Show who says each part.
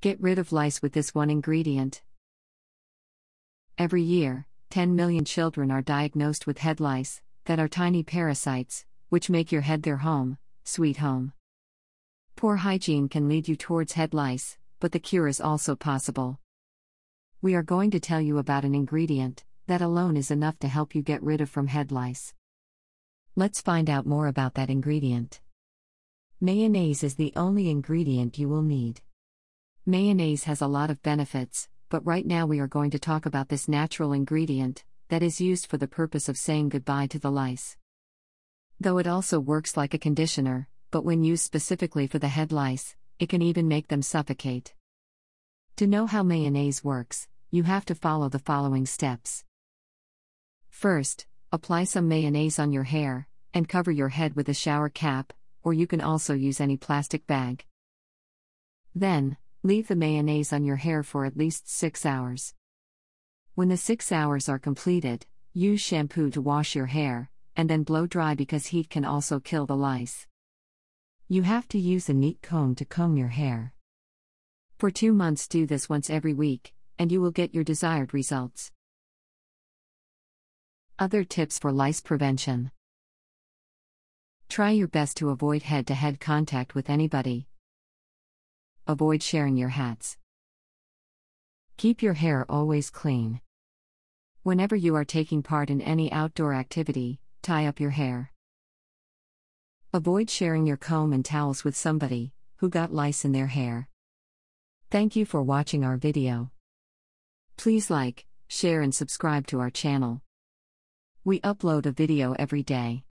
Speaker 1: Get rid of lice with this one ingredient. Every year, 10 million children are diagnosed with head lice, that are tiny parasites, which make your head their home, sweet home. Poor hygiene can lead you towards head lice, but the cure is also possible. We are going to tell you about an ingredient that alone is enough to help you get rid of from head lice. Let's find out more about that ingredient. Mayonnaise is the only ingredient you will need. Mayonnaise has a lot of benefits, but right now we are going to talk about this natural ingredient that is used for the purpose of saying goodbye to the lice. Though it also works like a conditioner, but when used specifically for the head lice, it can even make them suffocate. To know how mayonnaise works, you have to follow the following steps. First, apply some mayonnaise on your hair and cover your head with a shower cap, or you can also use any plastic bag. Then, Leave the mayonnaise on your hair for at least 6 hours. When the 6 hours are completed, use shampoo to wash your hair, and then blow dry because heat can also kill the lice. You have to use a neat comb to comb your hair. For two months, do this once every week, and you will get your desired results. Other tips for lice prevention Try your best to avoid head to head contact with anybody, Avoid sharing your hats. Keep your hair always clean. Whenever you are taking part in any outdoor activity, tie up your hair. Avoid sharing your comb and towels with somebody who got lice in their hair. Thank you for watching our video. Please like, share, and subscribe to our channel. We upload a video every day.